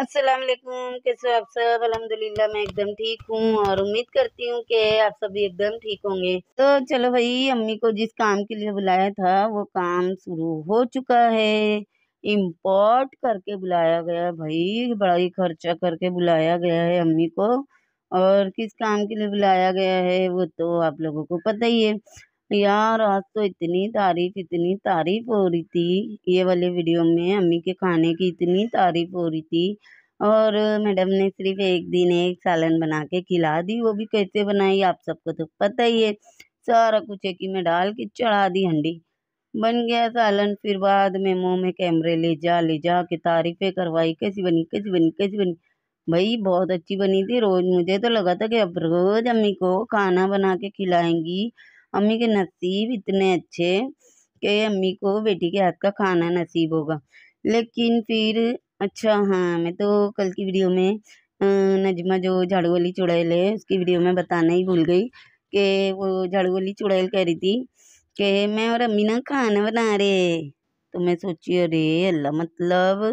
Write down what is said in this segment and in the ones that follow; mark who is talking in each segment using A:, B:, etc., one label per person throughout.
A: अस्सलाम वालेकुम कैसे हो आप सब अलहमदिल्ला मैं एकदम ठीक हूँ और उम्मीद करती हूँ कि आप भी एकदम ठीक होंगे तो चलो भाई अम्मी को जिस काम के लिए बुलाया था वो काम शुरू हो चुका है इम्पोर्ट करके बुलाया गया भाई बड़ा ही खर्चा करके बुलाया गया है अम्मी को और किस काम के लिए बुलाया गया है वो तो आप लोगों को पता ही है यार आज तो इतनी तारीफ इतनी तारीफ हो रही थी ये वाले वीडियो में अम्मी के खाने की इतनी तारीफ हो रही थी और मैडम ने सिर्फ एक दिन एक सालन बना के खिला दी वो भी कैसे बनाई आप सबको तो पता ही है सारा कुछ एक में डाल के चढ़ा दी हंडी बन गया सालन फिर बाद में मुँह में कैमरे ले जा ले जा के तारीफ़ें करवाई कैसी बनी कैसी बनी कैसी बनी भाई बहुत अच्छी बनी थी रोज़ मुझे तो लगा था कि अब रोज़ अम्मी को खाना बना के खिलाएंगी अम्मी के नसीब इतने अच्छे कि अम्मी को बेटी के हाथ का खाना नसीब होगा लेकिन फिर अच्छा हाँ मैं तो कल की वीडियो में नजमा जो झाड़ू वाली चुड़ैल है उसकी वीडियो में बताना ही भूल गई कि वो झाड़ू वाली चुड़ैल कह रही थी कि मैं और अम्मी ना खाना बना रहे तो मैं सोची अरे अल्लाह मतलब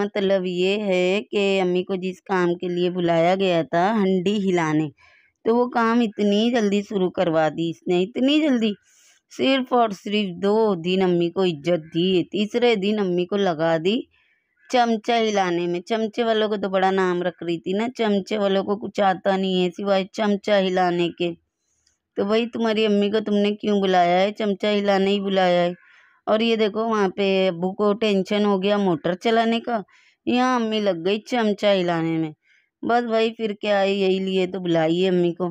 A: मतलब ये है कि अम्मी को जिस काम के लिए बुलाया गया था हंडी हिलाने तो वो काम इतनी जल्दी शुरू करवा दी इसने इतनी जल्दी सिर्फ और सिर्फ दो दिन अम्मी को इज्जत दी तीसरे दिन अम्मी को लगा दी चमचा हिलाने में चमचे वालों को तो बड़ा नाम रख रही थी ना चमचे वालों को कुछ आता नहीं है सिवाय चमचा हिलाने के तो भाई तुम्हारी अम्मी को तुमने क्यों बुलाया है चमचा हिलाने ही बुलाया है और ये देखो वहाँ पे अबू को टेंशन हो गया मोटर चलाने का यहाँ अम्मी लग गई चमचा हिलाने में बस भाई फिर क्या है यही लिए तो बुलाइए अम्मी को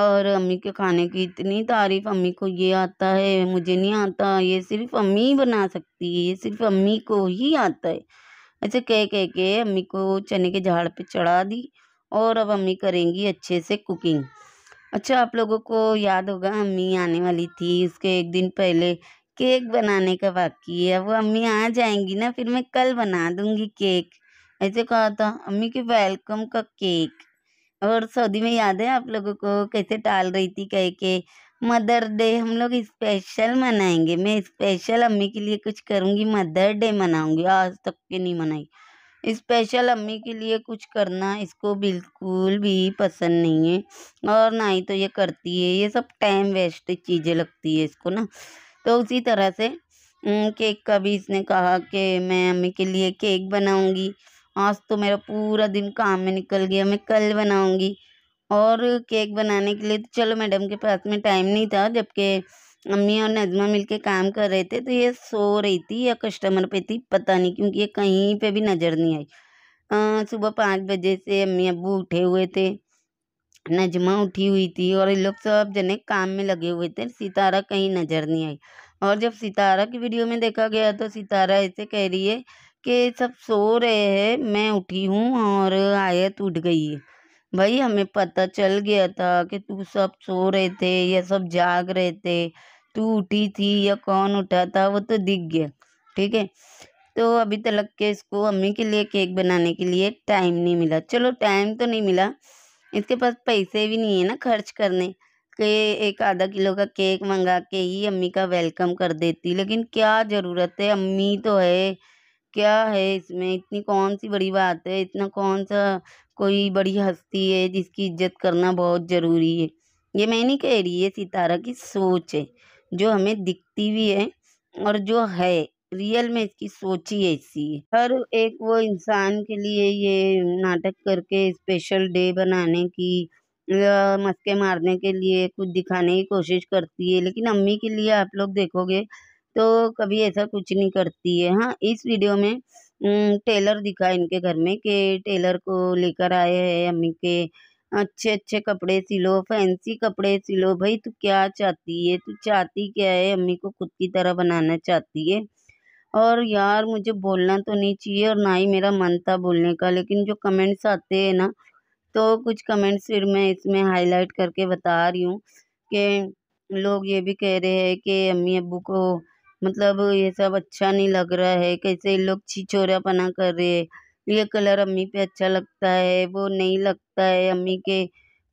A: और अम्मी के खाने की इतनी तारीफ अम्मी को ये आता है मुझे नहीं आता ये सिर्फ अम्मी ही बना सकती है ये सिर्फ अम्मी को ही आता है ऐसे अच्छा, कह कह के अम्मी को चने के झाड़ पे चढ़ा दी और अब अम्मी करेंगी अच्छे से कुकिंग अच्छा आप लोगों को याद होगा अम्मी आने वाली थी उसके एक दिन पहले केक बनाने का बाकी है वो अम्मी आ जाएंगी ना फिर मैं कल बना दूंगी केक ऐसे कहा था अम्मी के वेलकम का केक और सऊदी में याद है आप लोगों को कैसे टाल रही थी कह के मदर डे हम लोग स्पेशल मनाएंगे मैं स्पेशल अम्मी के लिए कुछ करूँगी मदर डे मनाऊँगी आज तक के नहीं मनाई स्पेशल अम्मी के लिए कुछ करना इसको बिल्कुल भी पसंद नहीं है और ना ही तो ये करती है ये सब टाइम वेस्ट चीज़ें लगती है इसको ना तो उसी तरह से केक का भी इसने कहा कि मैं अम्मी के लिए केक बनाऊँगी आज तो मेरा पूरा दिन काम में निकल गया मैं कल बनाऊंगी और केक बनाने के लिए तो चलो मैडम के पास में टाइम नहीं था जबकि अम्मी और नजमा मिलके काम कर रहे थे तो ये सो रही थी या कस्टमर पे थी पता नहीं क्योंकि ये कहीं पे भी नज़र नहीं आई सुबह पाँच बजे से अम्मी अबू उठे हुए थे नजमा उठी हुई थी और ये लोग सब जने काम में लगे हुए थे सितारा कहीं नज़र नहीं आई और जब सितारा की वीडियो में देखा गया तो सितारा ऐसे कह रही है के सब सो रहे हैं मैं उठी हूँ और आयत उठ गई भाई हमें पता चल गया था कि तू सब सो रहे थे या सब जाग रहे थे तू उठी थी या कौन उठा था वो तो दिख गया ठीक है तो अभी तलक के इसको अम्मी के लिए केक बनाने के लिए टाइम नहीं मिला चलो टाइम तो नहीं मिला इसके पास पैसे भी नहीं है ना खर्च करने के एक आधा किलो का केक मंगा के ही अम्मी का वेलकम कर देती लेकिन क्या ज़रूरत है अम्मी तो है क्या है इसमें इतनी कौन सी बड़ी बात है इतना कौन सा कोई बड़ी हस्ती है जिसकी इज्जत करना बहुत ज़रूरी है ये मैं नहीं कह रही है सितारा की सोच है जो हमें दिखती भी है और जो है रियल में इसकी सोच ही ऐसी है हर एक वो इंसान के लिए ये नाटक करके स्पेशल डे बनाने की या मस्के मारने के लिए कुछ दिखाने की कोशिश करती है लेकिन अम्मी के लिए आप लोग देखोगे तो कभी ऐसा कुछ नहीं करती है हाँ इस वीडियो में टेलर दिखा इनके घर में कि टेलर को लेकर आए हैं अम्मी के अच्छे अच्छे कपड़े सिलो फैंसी कपड़े सिलो भाई तू क्या चाहती है तू चाहती क्या है अम्मी को खुद की तरह बनाना चाहती है और यार मुझे बोलना तो नहीं चाहिए और ना ही मेरा मन था बोलने का लेकिन जो कमेंट्स आते हैं ना तो कुछ कमेंट्स फिर मैं इसमें हाईलाइट करके बता रही हूँ कि लोग ये भी कह रहे हैं कि अम्मी अबू को मतलब ये सब अच्छा नहीं लग रहा है कैसे ये लोग पना कर रहे हैं ये कलर अम्मी पे अच्छा लगता है वो नहीं लगता है अम्मी के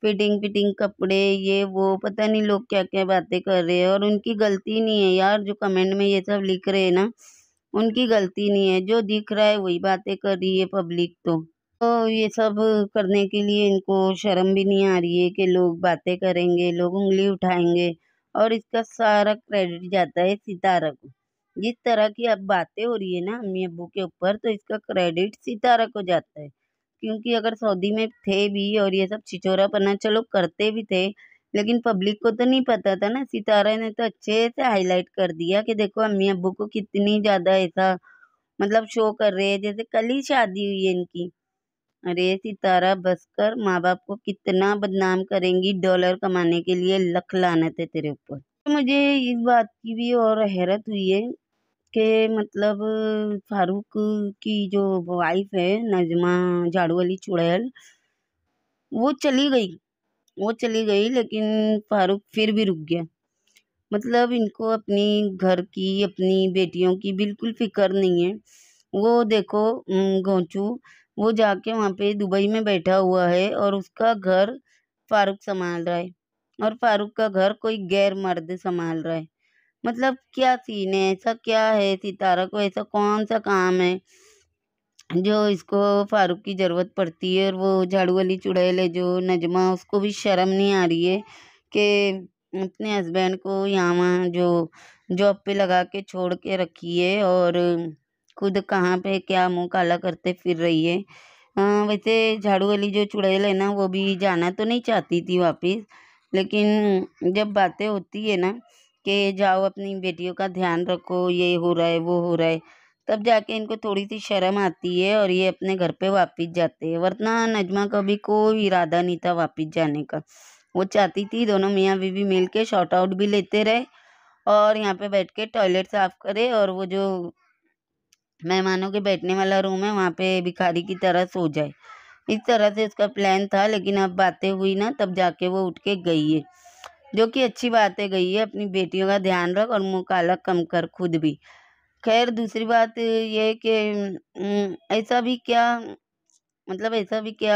A: फिटिंग फिटिंग कपड़े ये वो पता नहीं लोग क्या क्या बातें कर रहे हैं और उनकी गलती नहीं है यार जो कमेंट में ये सब लिख रहे हैं ना उनकी गलती नहीं है जो दिख रहा है वही बातें कर रही है पब्लिक तो तो ये सब करने के लिए इनको शर्म भी नहीं आ रही है कि लोग बातें करेंगे लोग उंगली उठाएंगे और इसका सारा क्रेडिट जाता है सितारा को जिस तरह की अब बातें हो रही है ना अम्मी अबू के ऊपर तो इसका क्रेडिट सितारा को जाता है क्योंकि अगर सऊदी में थे भी और ये सब पना चलो करते भी थे लेकिन पब्लिक को तो नहीं पता था ना सितारा ने तो अच्छे से हाईलाइट कर दिया कि देखो अम्मी अबू को कितनी ज़्यादा ऐसा मतलब शो कर रहे हैं जैसे कल ही शादी हुई है इनकी अरे सितारा बसकर माँ बाप को कितना बदनाम करेंगी डॉलर कमाने के लिए लख लानत है तेरे ऊपर तो मुझे इस बात की भी और हैरत हुई है कि मतलब फारूक की जो वाइफ है नजमा झाड़ू वाली चुड़ैल वो चली गई वो चली गई लेकिन फारूक फिर भी रुक गया मतलब इनको अपनी घर की अपनी बेटियों की बिल्कुल फिक्र नहीं है वो देखो गोचू वो जाके वहाँ पे दुबई में बैठा हुआ है और उसका घर फारूक संभाल रहा है और फारूक का घर कोई गैर मर्द संभाल रहा है मतलब क्या सीन है ऐसा क्या है सितारा को ऐसा कौन सा काम है जो इसको फारूक की ज़रूरत पड़ती है और वो झाड़ू वाली चुड़ैल है जो नजमा उसको भी शर्म नहीं आ रही है कि अपने हस्बैंड को यहाँ वहाँ जो जॉब पे लगा के छोड़ के रखी है और खुद कहाँ पे क्या मुंह काला करते फिर रही है आ, हाँ, वैसे झाड़ू वाली जो चुड़ैल है ना वो भी जाना तो नहीं चाहती थी वापस लेकिन जब बातें होती है ना कि जाओ अपनी बेटियों का ध्यान रखो ये हो रहा है वो हो रहा है तब जाके इनको थोड़ी सी शर्म आती है और ये अपने घर पे वापस जाते हैं वरना नजमा का भी कोई इरादा नहीं था वापस जाने का वो चाहती थी दोनों मियाँ बीवी मिल के शॉर्ट आउट भी लेते रहे और यहाँ पे बैठ के टॉयलेट साफ़ करे और वो जो मेहमानों के बैठने वाला रूम है वहाँ पे भिखारी की तरह सो जाए इस तरह से उसका प्लान था लेकिन अब बातें हुई ना तब जाके वो उठ के गई है जो कि अच्छी बात है गई है अपनी बेटियों का ध्यान रख और मुँह काला कम कर खुद भी खैर दूसरी बात यह है कि ऐसा भी क्या मतलब ऐसा भी क्या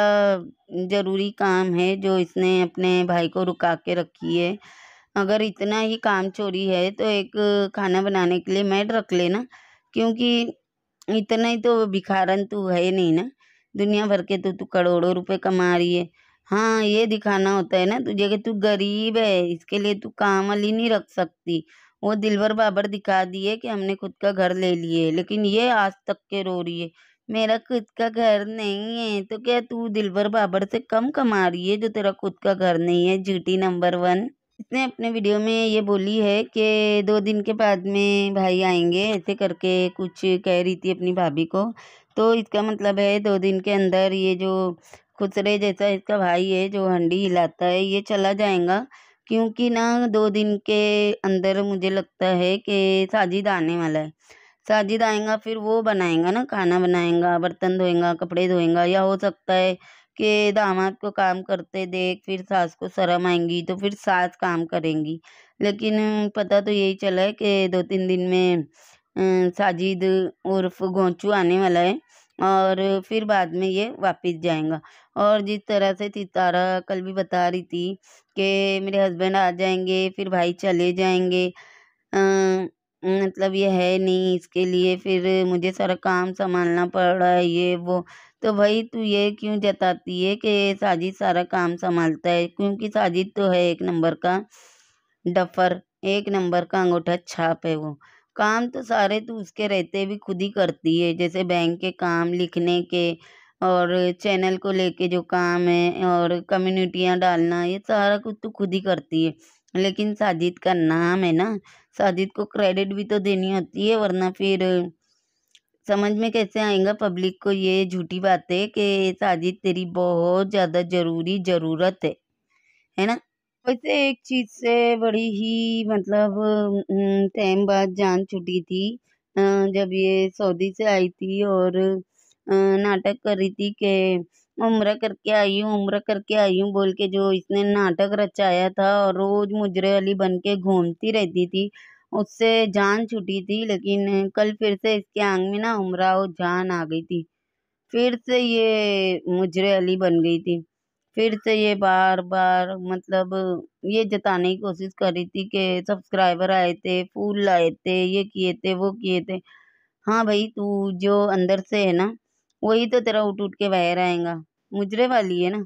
A: ज़रूरी काम है जो इसने अपने भाई को रुका के रखी है अगर इतना ही काम चोरी है तो एक खाना बनाने के लिए मैड रख लेना क्योंकि इतना ही तो भिखारन तू है नहीं ना दुनिया भर के तो तू करोड़ों रुपए कमा रही है हाँ ये दिखाना होता है ना तुझे कि तू गरीब है इसके लिए तू काम अली नहीं रख सकती वो दिलवर बाबर दिखा दिए कि हमने खुद का घर ले लिए लेकिन ये आज तक के रो रही है मेरा खुद का घर नहीं है तो क्या तू दिलवर बाबर से कम कमा रही है जो तेरा खुद का घर नहीं है जीटी नंबर वन इसने अपने वीडियो में ये बोली है कि दो दिन के बाद में भाई आएंगे ऐसे करके कुछ कह रही थी अपनी भाभी को तो इसका मतलब है दो दिन के अंदर ये जो खुसरे जैसा इसका भाई है जो हंडी हिलाता है ये चला जाएगा क्योंकि ना दो दिन के अंदर मुझे लगता है कि साजिद आने वाला है साजिद आएगा फिर वो बनाएगा ना खाना बनाएगा बर्तन धोएगा कपड़े धोएगा या हो सकता है के दामाद को काम करते देख फिर सास को शर्म आएंगी तो फिर सास काम करेंगी लेकिन पता तो यही चला है कि दो तीन दिन में साजिद उर्फ गोंचू आने वाला है और फिर बाद में ये वापस जाएगा और जिस तरह से सितारा कल भी बता रही थी कि मेरे हस्बैंड आ जाएंगे फिर भाई चले जाएंगे मतलब ये है नहीं इसके लिए फिर मुझे सारा काम संभालना पड़ रहा है ये वो तो भाई तू ये क्यों जताती है कि साजिद सारा काम संभालता है क्योंकि साजिद तो है एक नंबर का डफर एक नंबर का अंगूठा छाप है वो काम तो सारे तो उसके रहते भी खुद ही करती है जैसे बैंक के काम लिखने के और चैनल को लेके जो काम है और कम्युनिटियाँ डालना ये सारा कुछ तो खुद ही करती है लेकिन साजिद का नाम है ना साजिद को क्रेडिट भी तो देनी होती है वरना फिर समझ में कैसे आएगा पब्लिक को ये झूठी बात है कि साजिद तेरी बहुत ज़्यादा ज़रूरी ज़रूरत है है ना वैसे एक चीज़ से बड़ी ही मतलब टाइम बाद जान छुटी थी जब ये सऊदी से आई थी और नाटक कर रही थी कि उम्र करके आई हूँ उम्र करके आई हूँ बोल के जो इसने नाटक रचाया था और रोज़ मुजरे वाली बन के घूमती रहती थी उससे जान छुटी थी लेकिन कल फिर से इसके आंग में ना उमरा और जान आ गई थी फिर से ये मुजरे अली बन गई थी फिर से ये बार बार मतलब ये जताने की कोशिश कर रही थी कि सब्सक्राइबर आए थे फूल लाए थे ये किए थे वो किए थे हाँ भाई तू जो अंदर से है ना वही तो तेरा उठ उठ के बह रहेगा मुजरे वाली है ना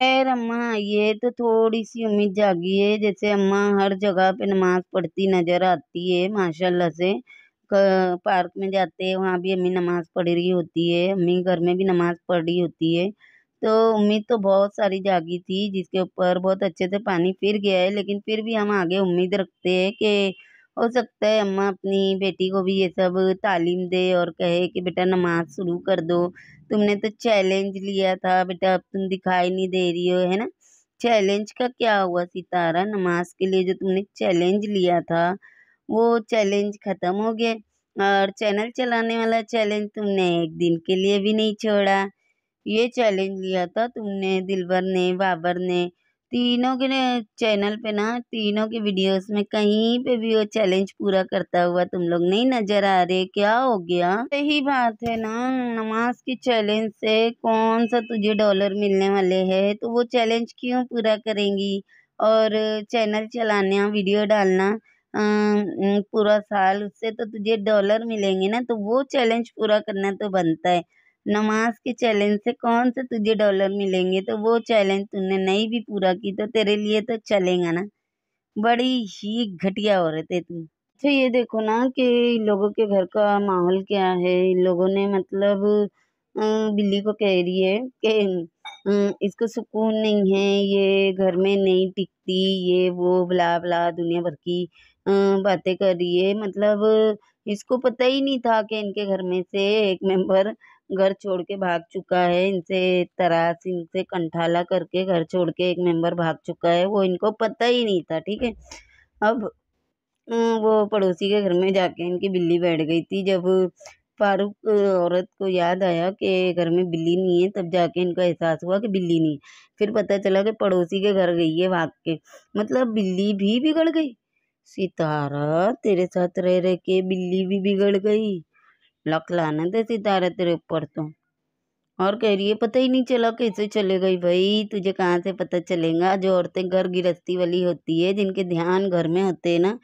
A: खैर अम्मा ये तो थोड़ी सी उम्मीद जागी है जैसे अम्मा हर जगह पे नमाज़ पढ़ती नज़र आती है माशाल्लाह से पार्क में जाते हैं वहाँ भी अम्मी नमाज़ पढ़ रही होती है अम्मी घर में भी नमाज़ पढ़ रही होती है तो उम्मीद तो बहुत सारी जागी थी जिसके ऊपर बहुत अच्छे से पानी फिर गया है लेकिन फिर भी हम आगे उम्मीद रखते हैं कि हो सकता है अम्मा अपनी बेटी को भी ये सब तालीम दे और कहे कि बेटा नमाज शुरू कर दो तुमने तो चैलेंज लिया था बेटा अब तुम दिखाई नहीं दे रही हो है ना चैलेंज का क्या हुआ सितारा नमाज के लिए जो तुमने चैलेंज लिया था वो चैलेंज ख़त्म हो गया और चैनल चलाने वाला चैलेंज तुमने एक दिन के लिए भी नहीं छोड़ा ये चैलेंज लिया था तुमने दिलवर ने बाबर ने तीनों के चैनल पे ना तीनों के वीडियोस में कहीं पे भी वो चैलेंज पूरा करता हुआ तुम लोग नहीं नजर आ रहे क्या हो गया सही बात है ना नमाज के चैलेंज से कौन सा तुझे डॉलर मिलने वाले है तो वो चैलेंज क्यों पूरा करेंगी और चैनल चलाना वीडियो डालना पूरा साल उससे तो तुझे डॉलर मिलेंगे ना तो वो चैलेंज पूरा करना तो बनता है नमाज के चैलेंज से कौन से तुझे डॉलर मिलेंगे तो वो चैलेंज तूने नहीं भी पूरा की तो तेरे लिए तो चलेगा ना बड़ी ही घटिया रहे थे तू अच्छा ये देखो ना कि लोगों के घर का माहौल क्या है लोगों ने मतलब बिल्ली को कह रही है कि इसको सुकून नहीं है ये घर में नहीं टिकती ये वो बुला बुला दुनिया भर की बातें कर रही है मतलब इसको पता ही नहीं था कि इनके घर में से एक मेंबर घर छोड़ के भाग चुका है इनसे तरास इनसे कंठाला करके घर छोड़ के एक मेंबर भाग चुका है वो इनको पता ही नहीं था ठीक है अब अं, वो पड़ोसी के घर में जाके इनकी बिल्ली बैठ गई थी जब फारूक औरत को याद आया कि घर में बिल्ली नहीं है तब जाके इनको एहसास हुआ कि बिल्ली नहीं फिर पता चला कि पड़ोसी के घर गई है भाग के मतलब बिल्ली भी बिगड़ गई सितारा तेरे साथ रह रह के बिल्ली भी बिगड़ गई लक आनंद है सितारा तेरे ऊपर तो और कह रही है पता ही नहीं चला कैसे चले गई भाई तुझे कहाँ से पता चलेगा जो औरतें घर गृहस्थी वाली होती है जिनके ध्यान घर में होते हैं ना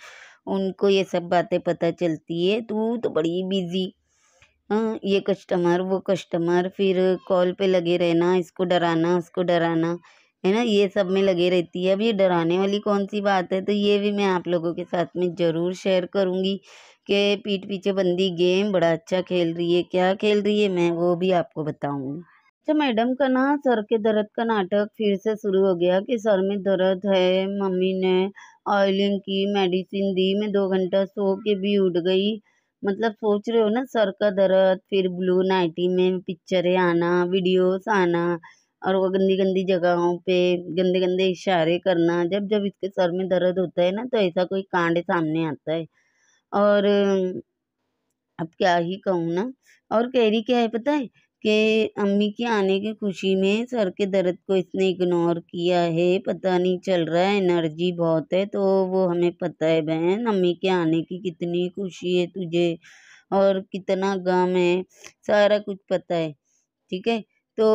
A: उनको ये सब बातें पता चलती है तू तो बड़ी बिजी हाँ ये कस्टमर वो कस्टमर फिर कॉल पे लगे रहना इसको डराना उसको डराना है ना ये सब में लगे रहती है अब ये डराने वाली कौन सी बात है तो ये भी मैं आप लोगों के साथ में ज़रूर शेयर करूँगी कि पीठ पीछे बंदी गेम बड़ा अच्छा खेल रही है क्या खेल रही है मैं वो भी आपको बताऊँगी अच्छा मैडम का ना सर के दर्द का नाटक फिर से शुरू हो गया कि सर में दर्द है मम्मी ने ऑयलिंग की मेडिसिन दी मैं दो घंटा सो के भी उठ गई मतलब सोच रहे हो ना सर का दर्द फिर ब्लू नाइटी में पिक्चरें आना वीडियोस आना और वो गंदी गंदी जगहों पे गंदे गंदे इशारे करना जब जब इसके सर में दर्द होता है ना तो ऐसा कोई कांड सामने आता है और अब क्या ही कहूँ ना और कह रही क्या है पता है कि अम्मी के आने की खुशी में सर के दर्द को इसने इग्नोर किया है पता नहीं चल रहा है एनर्जी बहुत है तो वो हमें पता है बहन अम्मी के आने की कितनी खुशी है तुझे और कितना गम है सारा कुछ पता है ठीक है तो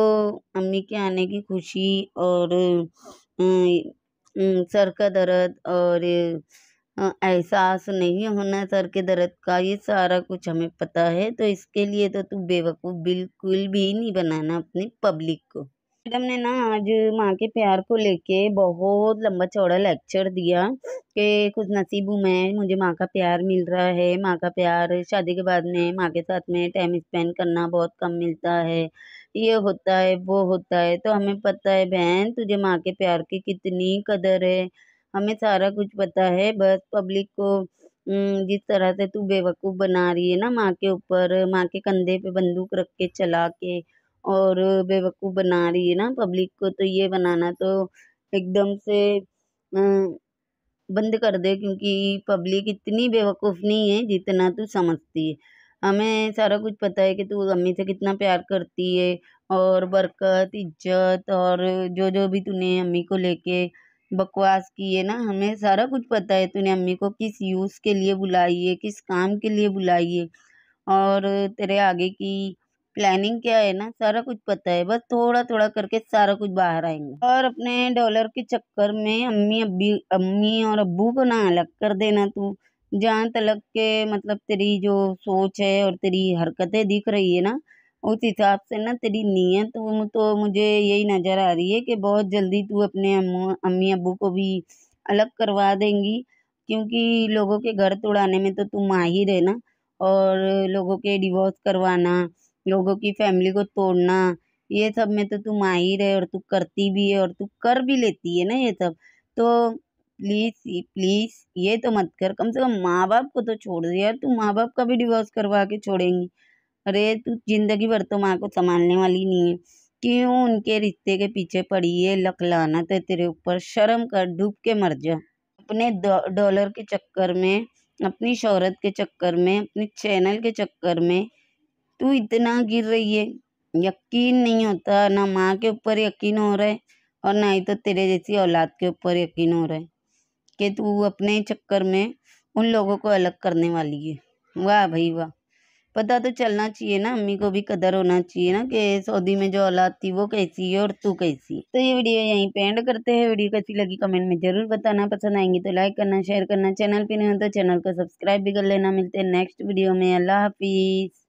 A: अम्मी के आने की खुशी और सर का दर्द और एहसास नहीं होना सर के दर्द का ये सारा कुछ हमें पता है तो इसके लिए तो तू बेवकूफ़ बिल्कुल भी नहीं बनाना अपनी पब्लिक को मैडम ने ना आज माँ के प्यार को लेके बहुत लंबा चौड़ा लेक्चर दिया कि कुछ नसीब हूँ मैं मुझे माँ का प्यार मिल रहा है माँ का प्यार शादी के बाद में माँ के साथ में टाइम स्पेंड करना बहुत कम मिलता है ये होता है वो होता है तो हमें पता है बहन तुझे माँ के प्यार की कितनी कदर है हमें सारा कुछ पता है बस पब्लिक को जिस तरह से तू बेवकूफ़ बना रही है ना माँ के ऊपर माँ के कंधे पे बंदूक रख के चला के और बेवकूफ़ बना रही है ना पब्लिक को तो ये बनाना तो एकदम से बंद कर दे क्योंकि पब्लिक इतनी बेवकूफ़ नहीं है जितना तू समझती है हमें सारा कुछ पता है कि तू मम्मी से कितना प्यार करती है और बरकत इज्जत और जो जो भी तूने अम्मी को लेके बकवास की है ना हमें सारा कुछ पता है तूने अम्मी को किस यूज़ के लिए बुलाई है किस काम के लिए बुलाई है और तेरे आगे की प्लानिंग क्या है ना सारा कुछ पता है बस थोड़ा थोड़ा करके सारा कुछ बाहर आएंगे और अपने डॉलर के चक्कर में अम्मी अब्बी अम्मी और अब्बू को ना अलग कर देना तू जहाँ तलक के मतलब तेरी जो सोच है और तेरी हरकतें दिख रही है ना उस हिसाब से ना तेरी नीयत वो तो मुझे यही नज़र आ रही है कि बहुत जल्दी तू अपने अम्मी अबू को भी अलग करवा देंगी क्योंकि लोगों के घर तोड़ाने में तो तू माहिर है ना और लोगों के डिवोर्स करवाना लोगों की फैमिली को तोड़ना ये सब में तो तू माहिर है और तू करती भी है और तू कर भी लेती है ना ये सब तो प्लीज़ प्लीज़ ये तो मत कर कम से कम माँ बाप को तो छोड़ दे यार तू माँ बाप का भी डिवोर्स करवा के छोड़ेंगी अरे तू जिंदगी भर तो माँ को संभालने वाली नहीं है क्यों उनके रिश्ते के पीछे पड़ी है लकलाना तो तेरे ऊपर शर्म कर डूब के मर जा अपने डॉलर के चक्कर में अपनी शहरत के चक्कर में अपने चैनल के चक्कर में तू इतना गिर रही है यकीन नहीं होता ना माँ के ऊपर यकीन हो रहा है और ना ही तो तेरे जैसी औलाद के ऊपर यकीन हो रहा है कि तू अपने चक्कर में उन लोगों को अलग करने वाली है वाह भाई वाह पता तो चलना चाहिए ना अम्मी को भी कदर होना चाहिए ना कि सऊदी में जो औलाद थी वो कैसी है और तू कैसी तो ये वीडियो यहीं पे एंड करते हैं वीडियो कैसी लगी कमेंट में ज़रूर बताना पसंद आएंगी तो लाइक करना शेयर करना चैनल पे नहीं हो तो चैनल को सब्सक्राइब भी कर लेना मिलते हैं नेक्स्ट वीडियो में अल्लाह हाफिज़